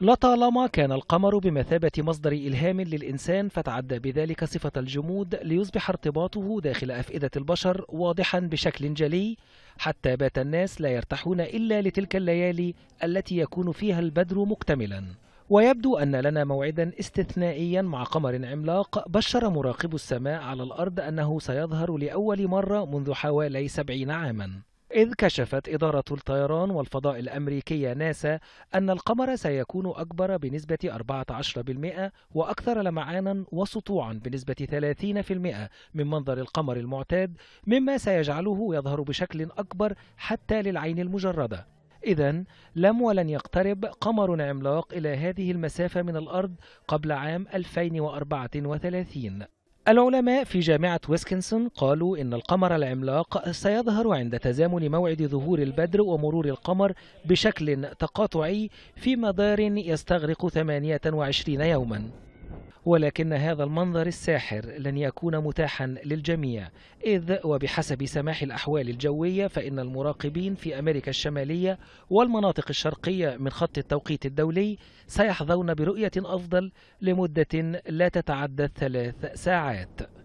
لطالما كان القمر بمثابة مصدر إلهام للإنسان فتعدى بذلك صفة الجمود ليصبح ارتباطه داخل أفئدة البشر واضحا بشكل جلي حتى بات الناس لا يرتاحون إلا لتلك الليالي التي يكون فيها البدر مكتملا ويبدو أن لنا موعدا استثنائيا مع قمر عملاق بشر مراقب السماء على الأرض أنه سيظهر لأول مرة منذ حوالي سبعين عاما إذ كشفت إدارة الطيران والفضاء الأمريكية ناسا أن القمر سيكون أكبر بنسبة 14% وأكثر لمعانا وسطوعا بنسبة 30% من منظر القمر المعتاد مما سيجعله يظهر بشكل أكبر حتى للعين المجردة إذا لم ولن يقترب قمر عملاق إلى هذه المسافة من الأرض قبل عام 2034 العلماء في جامعة ويسكنسون قالوا إن القمر العملاق سيظهر عند تزامن موعد ظهور البدر ومرور القمر بشكل تقاطعي في مدار يستغرق 28 يوماً ولكن هذا المنظر الساحر لن يكون متاحا للجميع إذ وبحسب سماح الأحوال الجوية فإن المراقبين في أمريكا الشمالية والمناطق الشرقية من خط التوقيت الدولي سيحظون برؤية أفضل لمدة لا تتعدى الثلاث ساعات